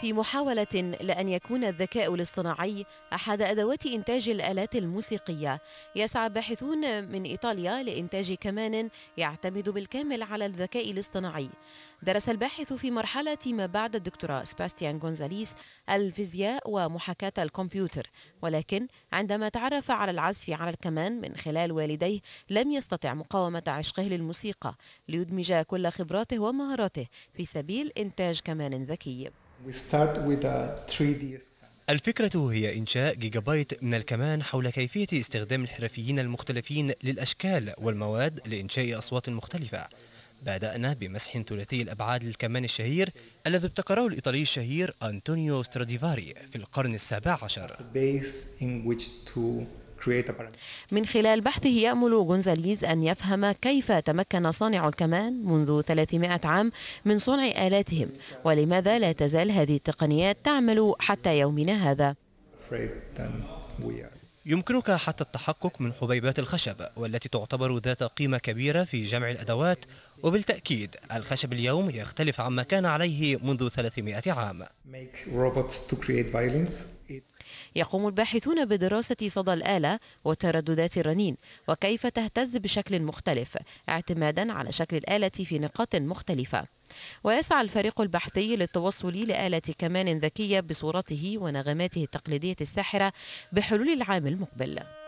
في محاولة لأن يكون الذكاء الاصطناعي أحد أدوات إنتاج الآلات الموسيقية يسعى باحثون من إيطاليا لإنتاج كمان يعتمد بالكامل على الذكاء الاصطناعي درس الباحث في مرحلة ما بعد الدكتوراه سباستيان غونزاليس الفيزياء ومحاكاة الكمبيوتر ولكن عندما تعرف على العزف على الكمان من خلال والديه لم يستطع مقاومة عشقه للموسيقى ليدمج كل خبراته ومهاراته في سبيل إنتاج كمان ذكي الفكرة هي إنشاء جيجابايت من الكمان حول كيفية استخدام الحرفيين المختلفين للأشكال والمواد لإنشاء أصوات مختلفة بدأنا بمسح ثلاثي الأبعاد للكمان الشهير الذي ابتكره الإيطالي الشهير أنطونيو ستراديفاري في القرن السابع عشر من خلال بحثه يأمل غونزاليز أن يفهم كيف تمكن صانع الكمان منذ 300 عام من صنع آلاتهم ولماذا لا تزال هذه التقنيات تعمل حتى يومنا هذا يمكنك حتى التحقق من حبيبات الخشب والتي تعتبر ذات قيمة كبيرة في جمع الأدوات وبالتأكيد الخشب اليوم يختلف عما كان عليه منذ 300 عام يقوم الباحثون بدراسة صدى الآلة وترددات الرنين وكيف تهتز بشكل مختلف اعتمادا على شكل الآلة في نقاط مختلفة ويسعى الفريق البحثي للتوصل لآلة كمان ذكية بصورته ونغماته التقليدية الساحرة بحلول العام المقبل